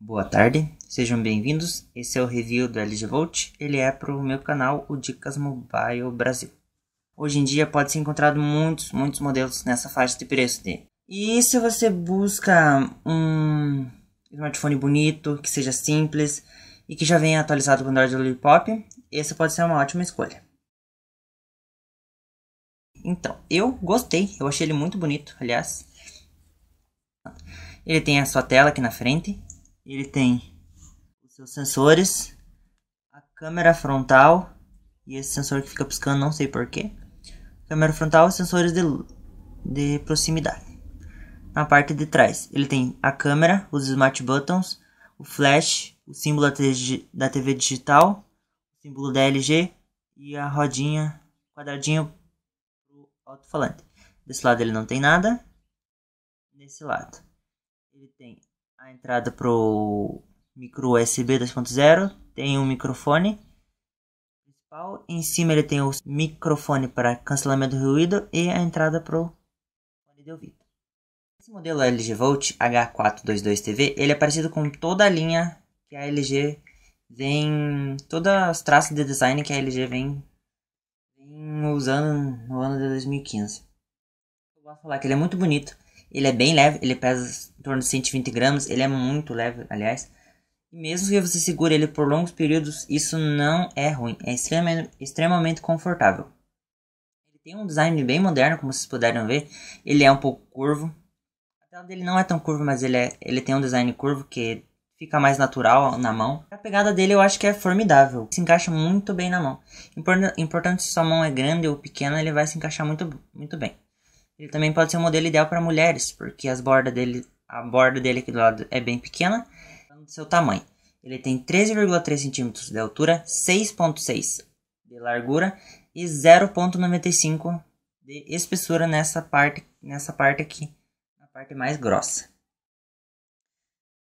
Boa tarde, sejam bem-vindos. Esse é o review do LG Volt. Ele é para o meu canal, o Dicas Mobile Brasil. Hoje em dia pode ser encontrado muitos, muitos modelos nessa faixa de preço dele. E se você busca um smartphone bonito, que seja simples e que já venha atualizado com o Android Lollipop, esse pode ser uma ótima escolha. Então, eu gostei, eu achei ele muito bonito, aliás. Ele tem a sua tela aqui na frente, ele tem os seus sensores, a câmera frontal e esse sensor que fica piscando, não sei porquê. Câmera frontal e sensores de, de proximidade. Na parte de trás, ele tem a câmera, os smart buttons, o flash, o símbolo da TV digital, o símbolo da LG e a rodinha quadradinho do alto-falante. Desse lado ele não tem nada. Desse lado a entrada pro micro USB 2.0, tem um microfone principal, em cima ele tem o microfone para cancelamento do ruído e a entrada pro fone de ouvido. Esse modelo LG Volt H422TV, ele é parecido com toda a linha que a LG vem, todas as traços de design que a LG vem, vem usando no ano de 2015. Eu falar que ele é muito bonito, ele é bem leve, ele pesa torno de 120 gramas, ele é muito leve, aliás. mesmo que você segure ele por longos períodos, isso não é ruim, é extremamente, extremamente confortável. Ele tem um design bem moderno, como vocês puderam ver, ele é um pouco curvo. A tela dele não é tão curva, mas ele, é, ele tem um design curvo que fica mais natural na mão. A pegada dele eu acho que é formidável, se encaixa muito bem na mão. Importante se sua mão é grande ou pequena, ele vai se encaixar muito, muito bem. Ele também pode ser um modelo ideal para mulheres, porque as bordas dele a borda dele aqui do lado é bem pequena, do seu tamanho. Ele tem 13,3 centímetros de altura, 6,6 de largura e 0,95 de espessura nessa parte, nessa parte aqui, na parte mais grossa.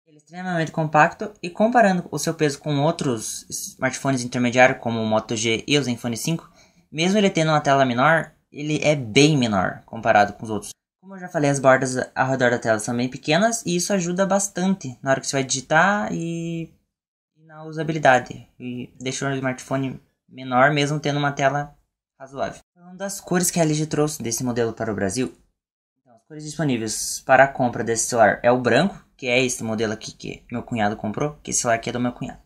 Ele é extremamente compacto e comparando o seu peso com outros smartphones intermediários como o Moto G e o Zenfone 5, mesmo ele tendo uma tela menor, ele é bem menor comparado com os outros. Como eu já falei, as bordas ao redor da tela são bem pequenas e isso ajuda bastante na hora que você vai digitar e na usabilidade. E deixa o smartphone menor mesmo tendo uma tela razoável. Uma das cores que a LG trouxe desse modelo para o Brasil, então, as cores disponíveis para a compra desse celular é o branco, que é esse modelo aqui que meu cunhado comprou, que esse celular aqui é do meu cunhado.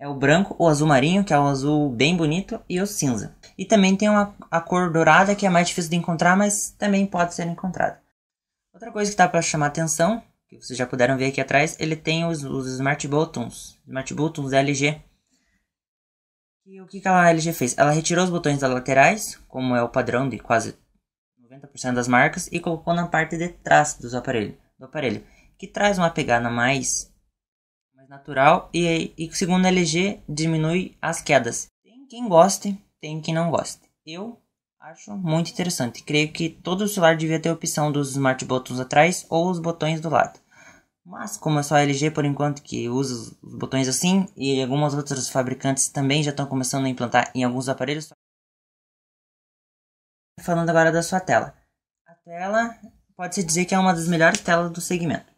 É o branco, o azul marinho, que é um azul bem bonito, e o cinza. E também tem uma, a cor dourada, que é mais difícil de encontrar, mas também pode ser encontrada. Outra coisa que está para chamar atenção, que vocês já puderam ver aqui atrás, ele tem os, os Smart Buttons, Smart Buttons LG. E o que, que a LG fez? Ela retirou os botões das laterais, como é o padrão de quase 90% das marcas, e colocou na parte de trás dos aparelho, do aparelho, que traz uma pegada mais, mais natural e, e, segundo a LG, diminui as quedas. Tem quem goste, tem quem não goste. Eu acho muito interessante. Creio que todo celular devia ter a opção dos smart buttons atrás ou os botões do lado. Mas como é só a LG por enquanto que usa os botões assim e algumas outras fabricantes também já estão começando a implantar em alguns aparelhos. Falando agora da sua tela. A tela pode-se dizer que é uma das melhores telas do segmento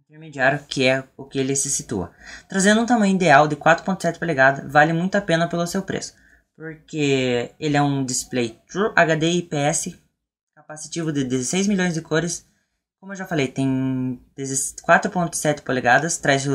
intermediário, que é o que ele se situa. Trazendo um tamanho ideal de 4.7 polegadas, vale muito a pena pelo seu preço porque ele é um display True HD IPS, capacitivo de 16 milhões de cores. Como eu já falei, tem 4.7 polegadas, traz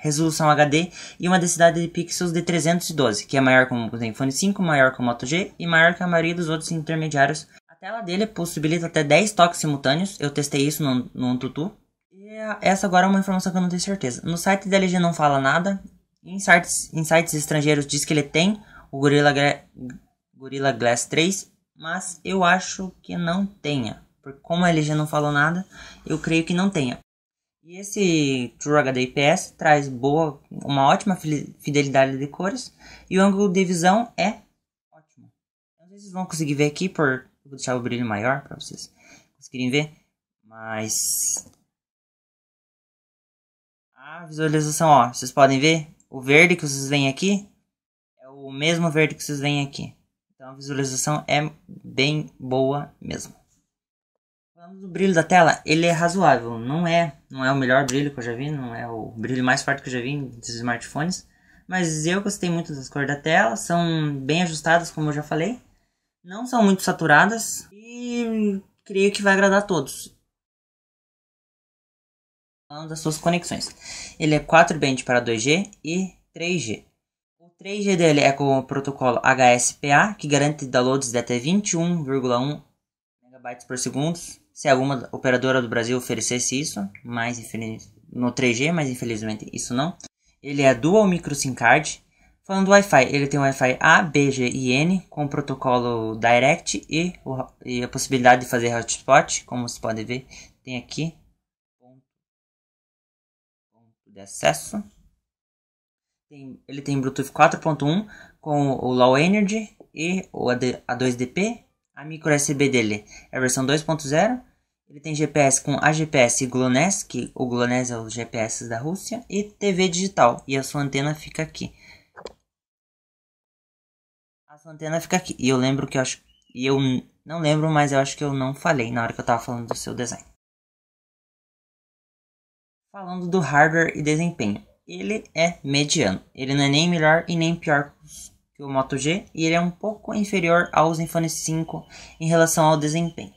resolução HD e uma densidade de pixels de 312, que é maior que o Zenfone 5, maior que o Moto G e maior que a maioria dos outros intermediários. A tela dele possibilita até 10 toques simultâneos, eu testei isso no, no Tutu. E essa agora é uma informação que eu não tenho certeza. No site da LG não fala nada, em sites, em sites estrangeiros diz que ele tem o Gorilla, Gra Gorilla Glass 3, mas eu acho que não tenha. Porque como a LG não falou nada, eu creio que não tenha. E esse True HD IPS traz boa, uma ótima fidelidade de cores e o ângulo de visão é ótimo. Então vocês vão conseguir ver aqui por vou deixar o brilho maior para vocês conseguirem ver, mas a visualização, ó, vocês podem ver o verde que vocês veem aqui mesmo verde que vocês veem aqui. Então a visualização é bem boa mesmo. Falando do brilho da tela, ele é razoável, não é, não é o melhor brilho que eu já vi, não é o brilho mais forte que eu já vi em smartphones, mas eu gostei muito das cores da tela, são bem ajustadas, como eu já falei, não são muito saturadas e creio que vai agradar a todos. Falando das suas conexões, ele é 4 band para 2G e 3G. 3G dele é com o protocolo HSPA, que garante downloads de até 21,1 MB por segundo, se alguma operadora do Brasil oferecesse isso, mas infeliz... no 3G, mas infelizmente isso não. Ele é dual micro SIM card. Falando do Wi-Fi, ele tem Wi-Fi A, B, G e N com o protocolo Direct e, o... e a possibilidade de fazer hotspot, como vocês podem ver, tem aqui ponto de acesso. Tem, ele tem Bluetooth 4.1 com o Low Energy e o AD, A2DP. A micro USB dele é a versão 2.0. Ele tem GPS com AGPS e GLONASS, que o GLONASS é o GPS da Rússia, e TV digital, e a sua antena fica aqui. A sua antena fica aqui. E eu lembro que eu acho. E eu não lembro, mas eu acho que eu não falei na hora que eu estava falando do seu design. Falando do hardware e desempenho ele é mediano. Ele não é nem melhor e nem pior que o Moto G e ele é um pouco inferior ao Zenfone 5 em relação ao desempenho.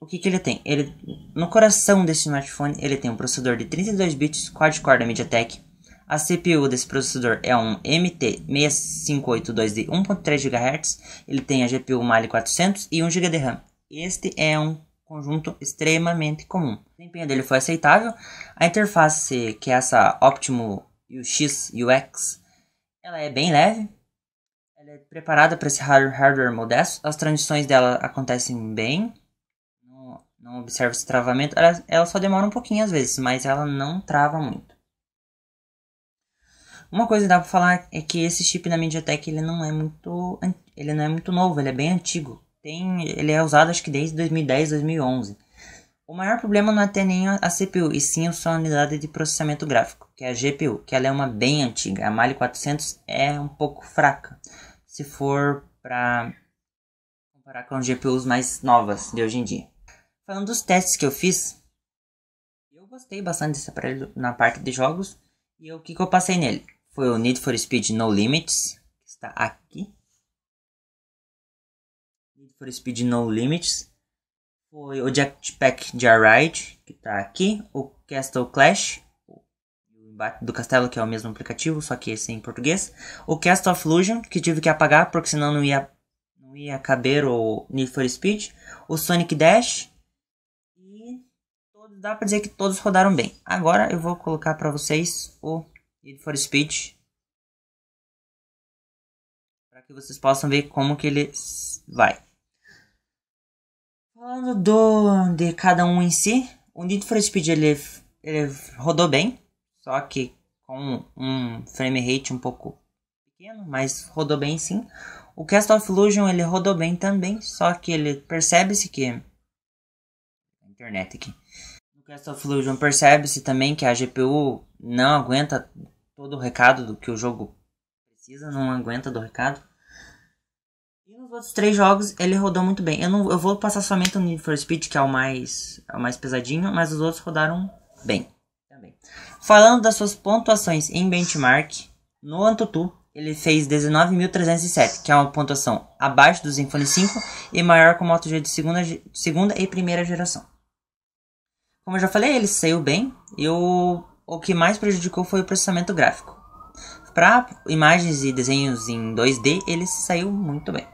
O que, que ele tem? Ele, no coração desse smartphone, ele tem um processador de 32 bits quad-core da MediaTek. A CPU desse processador é um MT6582 de 1.3 GHz. Ele tem a GPU Mali 400 e 1 GB de RAM. Este é um conjunto extremamente comum. O desempenho dele foi aceitável. A interface, que é essa Optimo UX, UX ela é bem leve. Ela é preparada para esse hardware modesto. As transições dela acontecem bem. Não, observa esse travamento. Ela, ela só demora um pouquinho às vezes, mas ela não trava muito. Uma coisa que dá para falar é que esse chip da MediaTek ele não é muito ele não é muito novo, ele é bem antigo. Tem, ele é usado acho que desde 2010, 2011. O maior problema não é ter nem a CPU, e sim a sua unidade de processamento gráfico, que é a GPU, que ela é uma bem antiga. A Mali 400 é um pouco fraca, se for para comparar com GPUs mais novas de hoje em dia. Falando dos testes que eu fiz, eu gostei bastante desse aparelho na parte de jogos, e o que, que eu passei nele? Foi o Need for Speed No Limits, que está aqui for Speed No Limits. Foi o Jetpack Joyride, que está aqui. O Castle Clash, o embate do castelo, que é o mesmo aplicativo, só que esse é em português. O Castle of Illusion, que tive que apagar, porque senão não ia, não ia caber o Need for Speed. O Sonic Dash. E dá para dizer que todos rodaram bem. Agora eu vou colocar para vocês o Need for Speed para que vocês possam ver como que ele vai. Falando do, de cada um em si, o Need for Speed ele, ele rodou bem, só que com um frame rate um pouco pequeno, mas rodou bem sim. O Cast of Illusion ele rodou bem também, só que ele percebe-se que internet aqui. No Cast of Illusion percebe-se também que a GPU não aguenta todo o recado do que o jogo precisa, não aguenta do recado. E nos outros três jogos ele rodou muito bem. Eu, não, eu vou passar somente o Need for Speed, que é o mais, é o mais pesadinho, mas os outros rodaram bem. Também. Falando das suas pontuações em benchmark, no Antutu ele fez 19.307, que é uma pontuação abaixo do Zenfone 5 e maior com o Moto G de segunda, segunda e primeira geração. Como eu já falei, ele saiu bem e o, o que mais prejudicou foi o processamento gráfico. Para imagens e desenhos em 2D, ele saiu muito bem.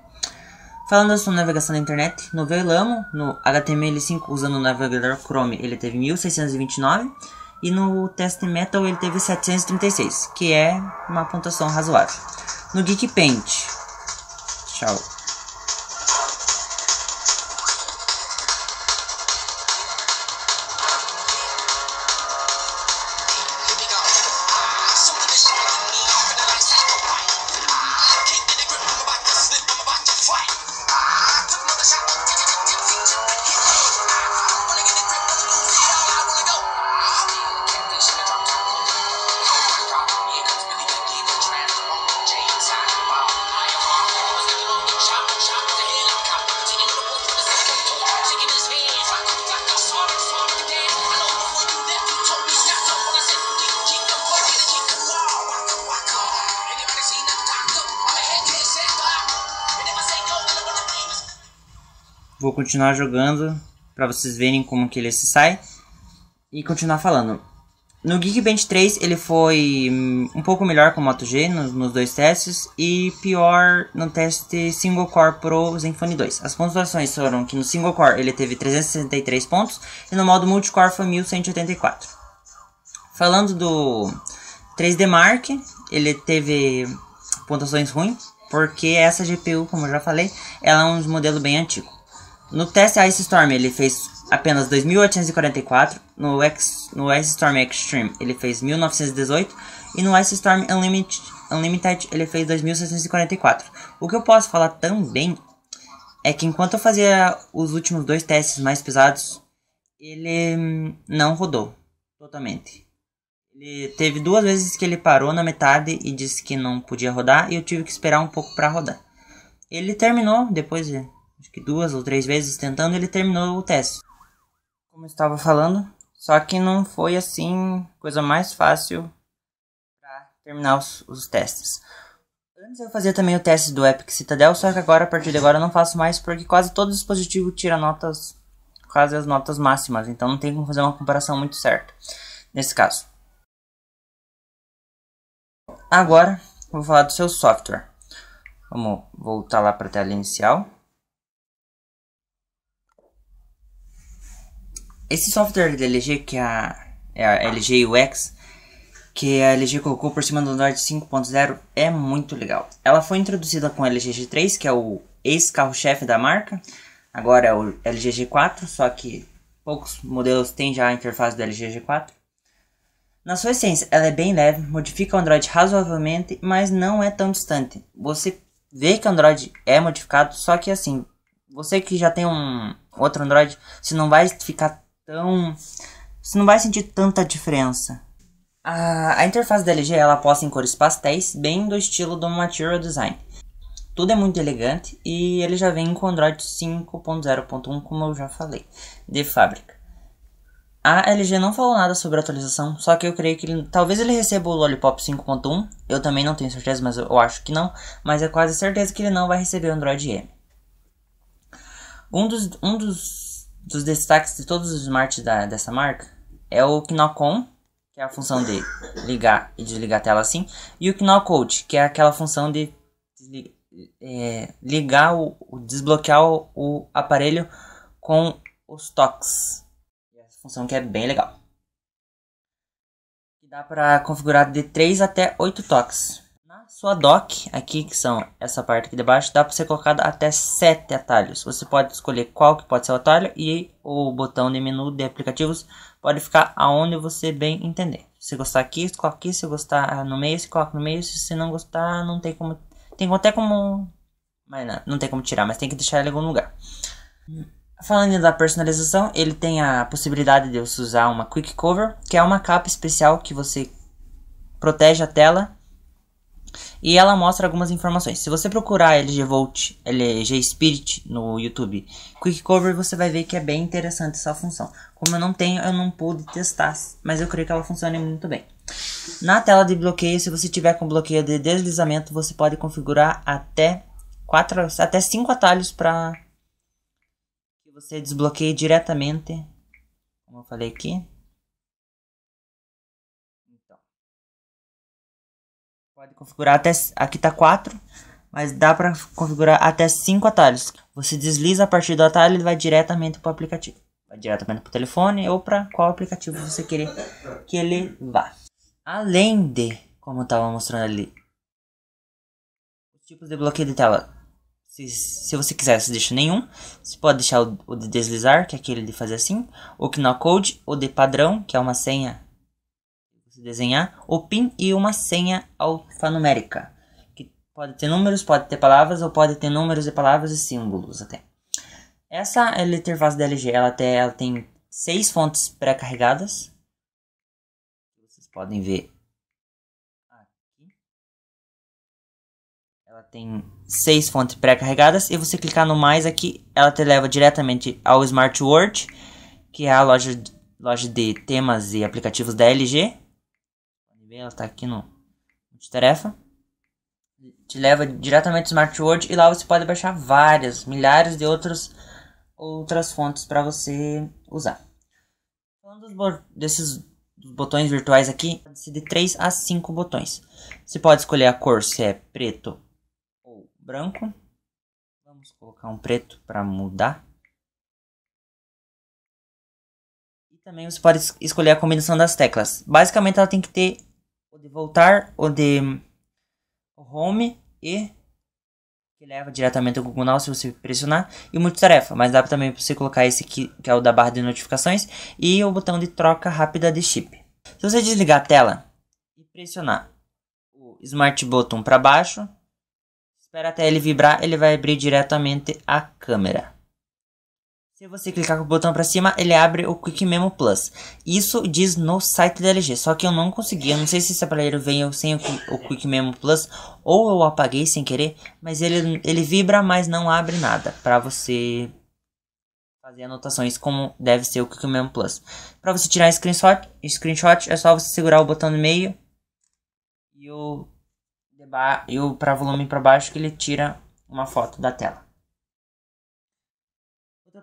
Falando sobre navegação na internet, no VLAMO, no HTML5 usando o navegador Chrome, ele teve 1629 e no teste metal ele teve 736, que é uma pontuação razoável. No Geek Paint, tchau. vou continuar jogando para vocês verem como que ele se sai e continuar falando. No Geekbench 3 ele foi hum, um pouco melhor com o Moto G nos, nos, dois testes e pior no teste Single Core Pro Zenfone 2. As pontuações foram que no Single Core ele teve 363 pontos e no modo Multicore foi 1184. Falando do 3D Mark, ele teve pontuações ruins, porque essa GPU, como eu já falei, ela é um modelo bem antigo. No teste Ice Storm ele fez apenas 2.844, no, X, no Ice Storm Extreme ele fez 1.918 e no Ice Storm Unlimited, Unlimited ele fez 2.644. O que eu posso falar também é que enquanto eu fazia os últimos dois testes mais pesados, ele hum, não rodou totalmente. Ele teve duas vezes que ele parou na metade e disse que não podia rodar e eu tive que esperar um pouco para rodar. Ele terminou depois de que duas ou três vezes tentando ele terminou o teste. Como eu estava falando, só que não foi assim coisa mais fácil para terminar os, os testes. Antes eu fazia também o teste do Epic Citadel, só que agora, a partir de agora, eu não faço mais, porque quase todo dispositivo tira notas, quase as notas máximas, então não tem como fazer uma comparação muito certa, nesse caso. Agora, vou falar do seu software. Vamos voltar lá para a tela inicial. Esse software da LG, que é a, é a LG UX, que a LG colocou por cima do Android 5.0, é muito legal. Ela foi introduzida com o LG G3, que é o ex-carro-chefe da marca. Agora é o LG G4, só que poucos modelos têm já a interface do LG G4. Na sua essência, ela é bem leve, modifica o Android razoavelmente, mas não é tão distante. Você vê que o Android é modificado, só que assim, você que já tem um outro Android, você não vai ficar então, você não vai sentir tanta diferença. A, a interface da LG ela posta em cores pastéis, bem do estilo do Material Design. Tudo é muito elegante e ele já vem com Android 5.0.1, como eu já falei, de fábrica. A LG não falou nada sobre a atualização, só que eu creio que ele, talvez ele receba o Lollipop 5.1. Eu também não tenho certeza, mas eu acho que não. Mas é quase certeza que ele não vai receber o Android M. Um dos, um dos dos destaques de todos os smarts da, dessa marca é o Knock On que é a função de ligar e desligar a tela assim, e o Knock Out que é aquela função de é, ligar o, o desbloquear o, o, aparelho com os toques. Essa função que é bem legal. Dá para configurar de 3 até 8 toques. Sua dock, aqui que são essa parte aqui debaixo, dá para ser colocada até 7 atalhos. Você pode escolher qual que pode ser o atalho e o botão de menu de aplicativos pode ficar aonde você bem entender. Se gostar aqui, coloca aqui. Se gostar no meio, se coloca no meio. Se não gostar, não tem como... Tem até como... Mas não, não tem como tirar, mas tem que deixar ele em algum lugar. Falando da personalização, ele tem a possibilidade de você usar uma Quick Cover, que é uma capa especial que você protege a tela e ela mostra algumas informações. Se você procurar LG Volt, LG Spirit no YouTube Quick Cover, você vai ver que é bem interessante essa função. Como eu não tenho, eu não pude testar, mas eu creio que ela funciona muito bem. Na tela de bloqueio, se você tiver com bloqueio de deslizamento, você pode configurar até quatro, até cinco atalhos para que você desbloqueie diretamente, como eu falei aqui, configurar até. Aqui tá 4, mas dá para configurar até 5 atalhos. Você desliza a partir do atalho ele vai diretamente para o aplicativo. Vai diretamente para o telefone ou para qual aplicativo você querer que ele vá. Além de, como eu estava mostrando ali, os tipos de bloqueio de tela. Se, se você quiser, você deixa nenhum. Você pode deixar o, o de deslizar, que é aquele de fazer assim. O code o de padrão, que é uma senha desenhar o PIN e uma senha alfanumérica, que pode ter números, pode ter palavras ou pode ter números e palavras e símbolos até. Essa é a interface LG, ela, até, ela tem seis fontes pré-carregadas. Vocês podem ver aqui. Ela tem seis fontes pré-carregadas e você clicar no mais aqui, ela te leva diretamente ao Smart Word, que é a loja, loja de temas e aplicativos da LG ela está aqui no multitarefa. Te leva diretamente ao SmartWord e lá você pode baixar várias, milhares de outros, outras fontes para você usar. Falando dos desses botões virtuais aqui, pode ser de 3 a 5 botões. Você pode escolher a cor, se é preto ou branco. Vamos colocar um preto para mudar. E também você pode escolher a combinação das teclas. Basicamente ela tem que ter o de voltar, o de home e que leva diretamente ao Google Now se você pressionar e multitarefa, mas dá também para você colocar esse aqui, que é o da barra de notificações e o botão de troca rápida de chip. Se você desligar a tela e pressionar o Smart Button para baixo, espera até ele vibrar, ele vai abrir diretamente a câmera. Se você clicar com o botão para cima, ele abre o Quick Memo Plus. Isso diz no site da LG, só que eu não consegui. Eu não sei se esse aparelho veio sem o, o Quick Memo Plus ou eu apaguei sem querer, mas ele, ele vibra, mas não abre nada para você fazer anotações como deve ser o Quick Memo Plus. Para você tirar screenshot, screenshot é só você segurar o botão no meio e o, e o para volume para baixo que ele tira uma foto da tela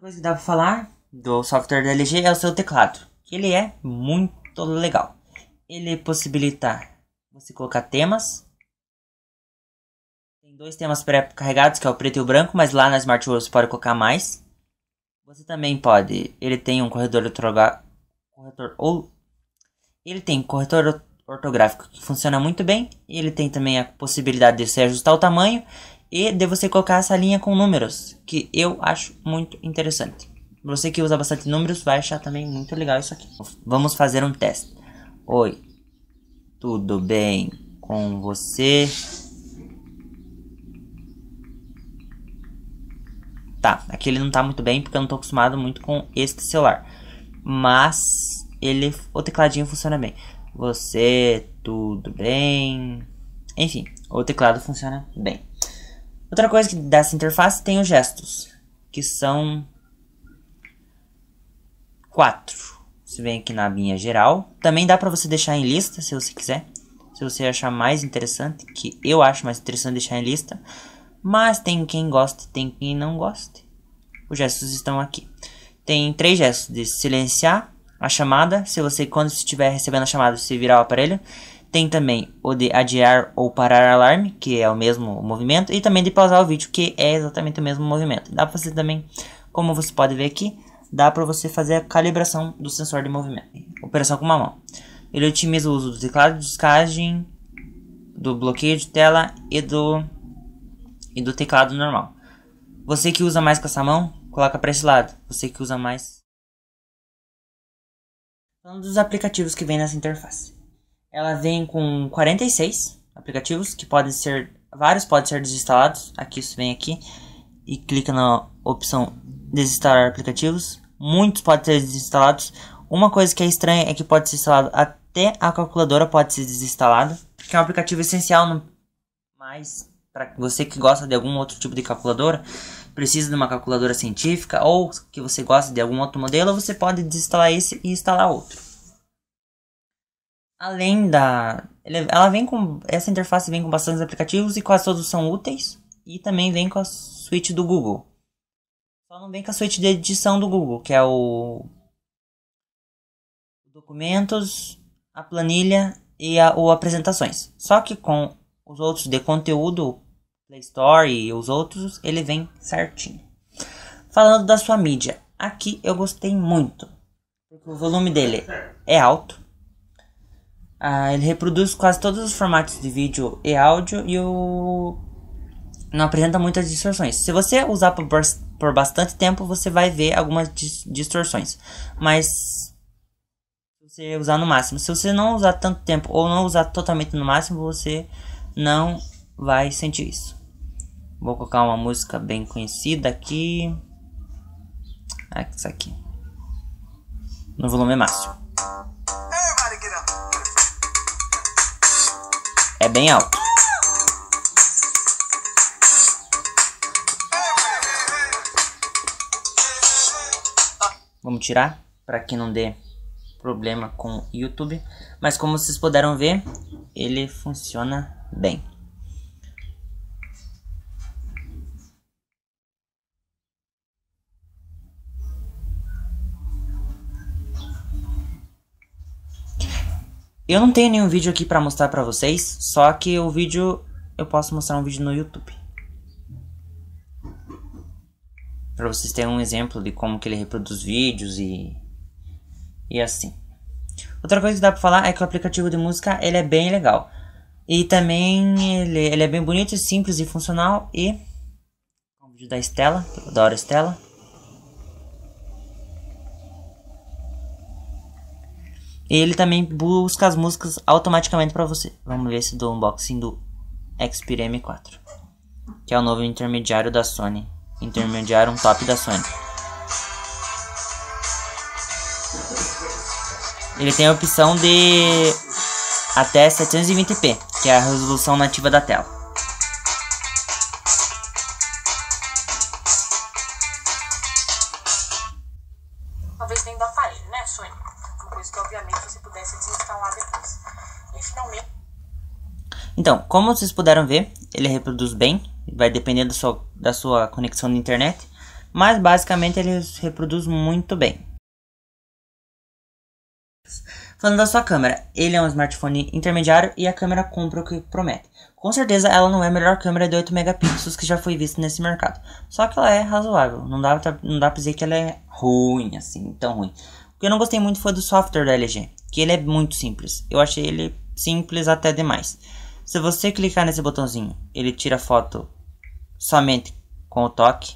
coisa que dá pra falar do software da LG é o seu teclado. ele é muito legal. Ele possibilita você colocar temas. Tem dois temas pré-carregados, que é o preto e o branco, mas lá na Smart você pode colocar mais. Você também pode. Ele tem um corredor ortográfico. Corretor, ou, ele tem corretor ortográfico que funciona muito bem. Ele tem também a possibilidade de você ajustar o tamanho e de você colocar essa linha com números, que eu acho muito interessante. Você que usa bastante números vai achar também muito legal isso aqui. Vamos fazer um teste. Oi, tudo bem com você? Tá, aqui ele não tá muito bem porque eu não tô acostumado muito com este celular. Mas ele, o tecladinho funciona bem. Você, tudo bem? Enfim, o teclado funciona bem. Outra coisa que dessa interface tem os gestos, que são quatro. Você vem aqui na minha geral. Também dá para você deixar em lista, se você quiser. Se você achar mais interessante, que eu acho mais interessante deixar em lista. Mas tem quem goste, tem quem não goste. Os gestos estão aqui. Tem três gestos de silenciar a chamada. Se você, quando estiver recebendo a chamada, você virar o aparelho. Tem também o de adiar ou parar alarme, que é o mesmo movimento, e também de pausar o vídeo, que é exatamente o mesmo movimento. Dá para você também, como você pode ver aqui, dá para você fazer a calibração do sensor de movimento. Operação com uma mão. Ele otimiza o uso do teclado de descagem, do bloqueio de tela e do, e do teclado normal. Você que usa mais com essa mão, coloca para esse lado. Você que usa mais... Um dos aplicativos que vem nessa interface. Ela vem com 46 aplicativos que podem ser vários podem ser desinstalados. Aqui isso vem aqui e clica na opção desinstalar aplicativos. Muitos podem ser desinstalados. Uma coisa que é estranha é que pode ser instalado até a calculadora pode ser desinstalada, que é um aplicativo essencial no mas para você que gosta de algum outro tipo de calculadora, precisa de uma calculadora científica ou que você gosta de algum outro modelo, você pode desinstalar esse e instalar outro além da. Ela vem com. Essa interface vem com bastantes aplicativos e quase todos são úteis. E também vem com a suíte do Google. Só não vem com a suíte de edição do Google, que é o. Documentos, a planilha e a, o apresentações. Só que com os outros de conteúdo, Play Store e os outros, ele vem certinho. Falando da sua mídia, aqui eu gostei muito. Porque o volume dele é alto ah, ele reproduz quase todos os formatos de vídeo e áudio e o não apresenta muitas distorções. Se você usar por, por bastante tempo, você vai ver algumas dis distorções. Mas você usar no máximo. Se você não usar tanto tempo ou não usar totalmente no máximo, você não vai sentir isso. Vou colocar uma música bem conhecida aqui. Ah, isso aqui. No volume é máximo. é bem alto. Vamos tirar para que não dê problema com o YouTube. Mas como vocês puderam ver, ele funciona bem. Eu não tenho nenhum vídeo aqui pra mostrar pra vocês, só que o vídeo... Eu posso mostrar um vídeo no YouTube. Pra vocês terem um exemplo de como que ele reproduz vídeos e... E assim. Outra coisa que dá pra falar é que o aplicativo de música, ele é bem legal. E também ele, ele é bem bonito, simples e funcional e... O vídeo da Estela, da hora Estela. E ele também busca as músicas automaticamente para você. Vamos ver se do unboxing do Xperia M4, que é o novo intermediário da Sony, intermediário um top da Sony. Ele tem a opção de até 720p, que é a resolução nativa da tela. Então, como vocês puderam ver, ele reproduz bem, vai depender da sua, da sua conexão de internet, mas basicamente ele reproduz muito bem. Falando da sua câmera, ele é um smartphone intermediário e a câmera cumpre o que promete. Com certeza ela não é a melhor câmera de 8 megapixels que já foi vista nesse mercado. Só que ela é razoável, não dá, pra, não dá pra dizer que ela é ruim, assim, tão ruim. O que eu não gostei muito foi do software da LG, que ele é muito simples. Eu achei ele simples até demais. Se você clicar nesse botãozinho, ele tira foto somente com o toque.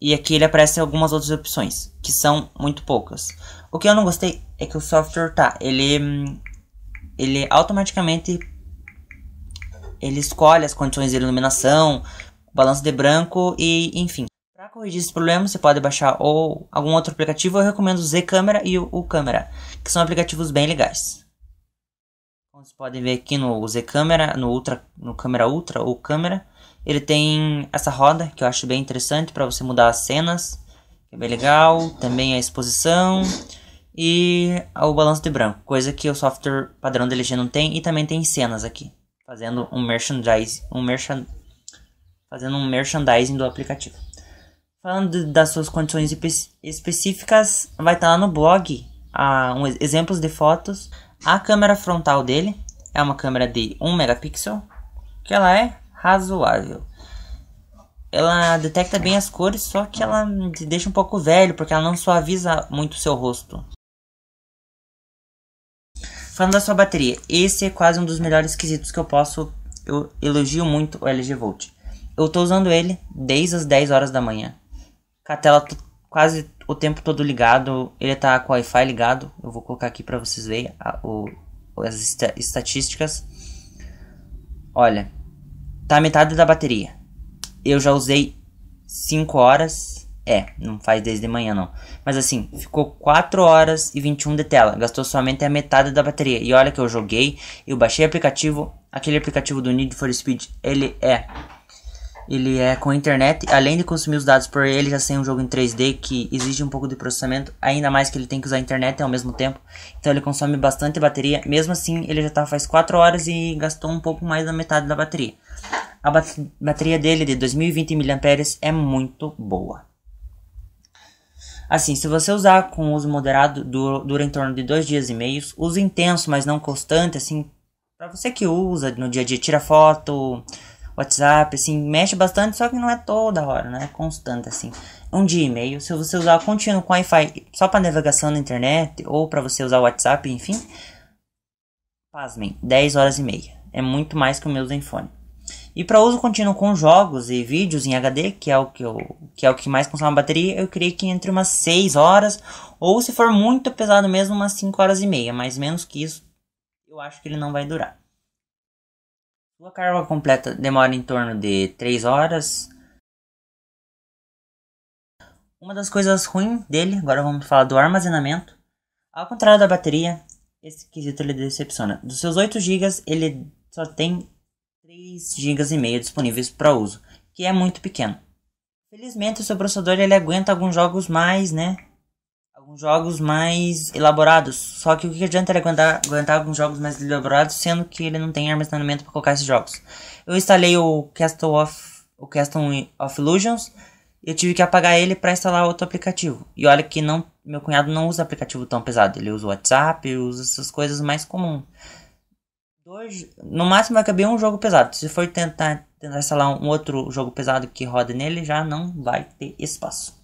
E aqui ele aparece algumas outras opções, que são muito poucas. O que eu não gostei é que o software tá, ele ele automaticamente ele escolhe as condições de iluminação, balanço de branco e enfim. Para corrigir esse problema, você pode baixar ou algum outro aplicativo, eu recomendo o Z Camera e o, o que são aplicativos bem legais. Como vocês podem ver aqui no Z câmera, no ultra, no câmera ultra ou câmera, ele tem essa roda que eu acho bem interessante para você mudar as cenas, que é bem legal, também a exposição e o balanço de branco, coisa que o software padrão dele já não tem e também tem cenas aqui, fazendo um merchandise, um merchan, fazendo um merchandising do aplicativo. Falando das suas condições específicas, vai estar tá lá no blog a, ah, um, exemplos de fotos a câmera frontal dele é uma câmera de 1 megapixel, que ela é razoável. Ela detecta bem as cores, só que ela te deixa um pouco velho, porque ela não suaviza muito o seu rosto. Falando da sua bateria, esse é quase um dos melhores quesitos que eu posso... Eu elogio muito o LG Volt. Eu estou usando ele desde as 10 horas da manhã. Com a tela quase o tempo todo ligado, ele tá com o Wi-Fi ligado. Eu vou colocar aqui para vocês verem a, o, as estatísticas. Olha, tá metade da bateria. Eu já usei 5 horas. É, não faz desde manhã não. Mas assim, ficou 4 horas e 21 de tela. Gastou somente a metade da bateria. E olha que eu joguei, eu baixei o aplicativo. Aquele aplicativo do Need for Speed, ele é ele é com a internet, além de consumir os dados por ele, já sem um jogo em 3D que exige um pouco de processamento, ainda mais que ele tem que usar a internet ao mesmo tempo, então ele consome bastante bateria, mesmo assim ele já está faz 4 horas e gastou um pouco mais da metade da bateria. A bat bateria dele de 2020 mAh é muito boa. Assim, se você usar com uso moderado, dura, dura em torno de 2 dias e meio, uso intenso, mas não constante, assim, para você que usa no dia a dia, tira foto, WhatsApp, assim, mexe bastante, só que não é toda hora, não é constante assim. Um dia e meio, se você usar contínuo com Wi-Fi só para navegação na internet ou para você usar o WhatsApp, enfim, pasmem, 10 horas e meia. É muito mais que o meu Zenfone. E para uso contínuo com jogos e vídeos em HD, que é o que, eu, que é o que mais consome bateria, eu creio que entre umas 6 horas, ou se for muito pesado mesmo, umas 5 horas e meia, mas menos que isso, eu acho que ele não vai durar. Sua carga completa demora em torno de 3 horas. Uma das coisas ruins dele, agora vamos falar do armazenamento. Ao contrário da bateria, esse quesito ele decepciona. Dos seus 8 GB, ele só tem 3 GB e meio disponíveis para uso, que é muito pequeno. Felizmente o seu processador ele aguenta alguns jogos mais, né, alguns jogos mais elaborados. Só que o que adianta ele aguentar, aguentar alguns jogos mais elaborados, sendo que ele não tem armazenamento para colocar esses jogos. Eu instalei o Castle of, o Castle of Illusions e eu tive que apagar ele para instalar outro aplicativo. E olha que não, meu cunhado não usa aplicativo tão pesado, ele usa o WhatsApp, usa essas coisas mais comuns. Dois, no máximo vai caber um jogo pesado. Se for tentar, tentar instalar um outro jogo pesado que roda nele, já não vai ter espaço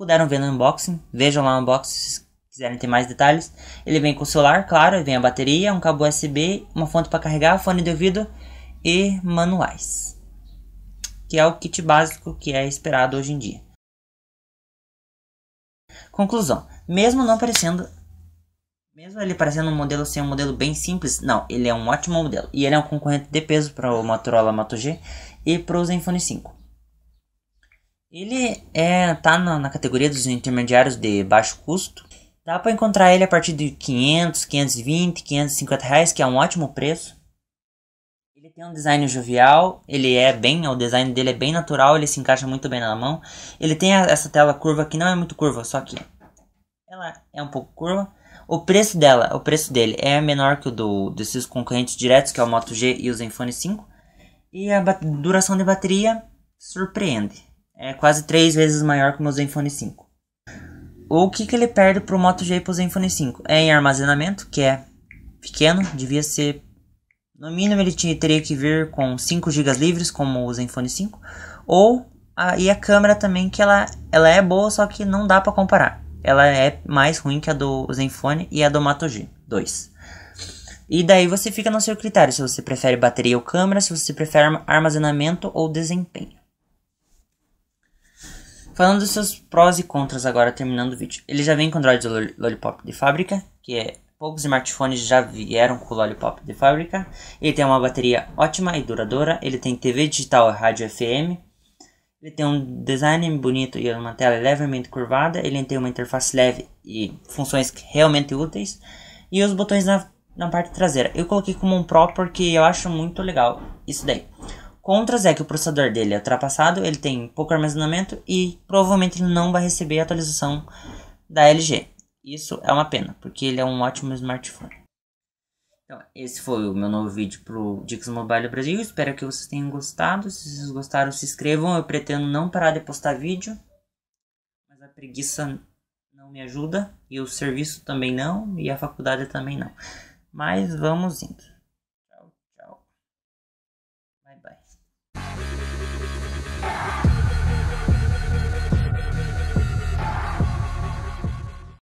puderam ver no unboxing, vejam lá o unboxing se quiserem ter mais detalhes. Ele vem com o celular, claro, vem a bateria, um cabo USB, uma fonte para carregar, fone de ouvido e manuais. Que é o kit básico que é esperado hoje em dia. Conclusão: mesmo não parecendo mesmo ele parecendo um modelo ser assim, um modelo bem simples, não, ele é um ótimo modelo. E ele é um concorrente de peso para o Motorola Moto G e para o Zenfone 5. Ele é tá na, na categoria dos intermediários de baixo custo. Dá para encontrar ele a partir de 500, 520, 550 reais, que é um ótimo preço. Ele tem um design jovial, ele é bem, o design dele é bem natural, ele se encaixa muito bem na mão. Ele tem a, essa tela curva que não é muito curva, só que ela é um pouco curva. O preço dela, o preço dele é menor que o do desses concorrentes diretos, que é o Moto G e o Zenfone 5. E a duração de bateria surpreende é quase três vezes maior que o meu Zenfone 5. O que, que ele perde para o Moto G e para o Zenfone 5? É em armazenamento, que é pequeno, devia ser... No mínimo ele tinha, teria que vir com 5 GB livres, como o Zenfone 5. Ou, a, e a câmera também, que ela, ela é boa, só que não dá para comparar. Ela é mais ruim que a do Zenfone e a do Moto G 2. E daí você fica no seu critério, se você prefere bateria ou câmera, se você prefere armazenamento ou desempenho. Falando dos seus prós e contras agora, terminando o vídeo. Ele já vem com Android Lollipop de fábrica, que é poucos smartphones já vieram com o Lollipop de fábrica. Ele tem uma bateria ótima e duradoura, ele tem TV digital e rádio FM. Ele tem um design bonito e uma tela levemente curvada, ele tem uma interface leve e funções realmente úteis. E os botões na, na parte traseira. Eu coloquei como um pro porque eu acho muito legal isso daí contras é que o processador dele é ultrapassado, ele tem pouco armazenamento e provavelmente ele não vai receber a atualização da LG. Isso é uma pena, porque ele é um ótimo smartphone. Então, esse foi o meu novo vídeo pro Dicas Mobile Brasil. Espero que vocês tenham gostado. Se vocês gostaram, se inscrevam. Eu pretendo não parar de postar vídeo. Mas a preguiça não me ajuda. E o serviço também não. E a faculdade também não. Mas vamos indo.